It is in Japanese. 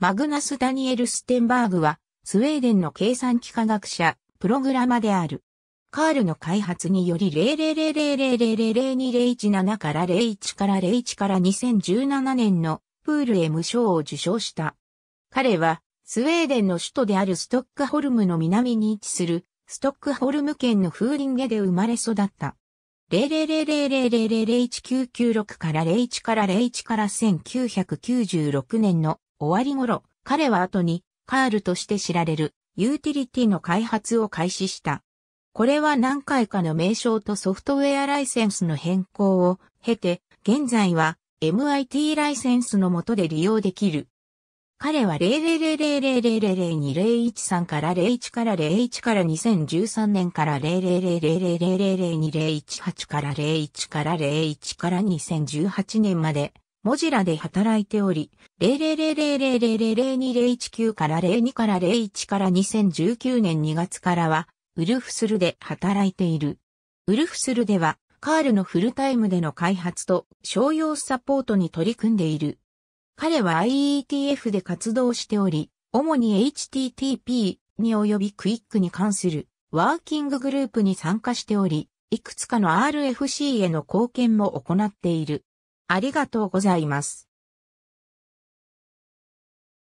マグナス・ダニエル・ステンバーグは、スウェーデンの計算機科学者、プログラマである。カールの開発により0 0 0 0 0 0 2 0 1 7から01から01から2017年のプール M 賞を受賞した。彼は、スウェーデンの首都であるストックホルムの南に位置する、ストックホルム県のフーリンゲで生まれ育った。0 0 0 0 0 0 1 9 9 6から01から01から1996年の終わり頃、彼は後に、カールとして知られる、ユーティリティの開発を開始した。これは何回かの名称とソフトウェアライセンスの変更を経て、現在は MIT ライセンスの下で利用できる。彼は0 0 0 0 0 0 2 0 1 3から01から01から2013年から00000002018から01から01から2018年までモジラで働いており、00000000219から02から01から2019年2月からは、ウルフスルで働いている。ウルフスルでは、カールのフルタイムでの開発と商用サポートに取り組んでいる。彼は IETF で活動しており、主に HTTP に及びクイックに関するワーキンググループに参加しており、いくつかの RFC への貢献も行っている。ありがとうございます。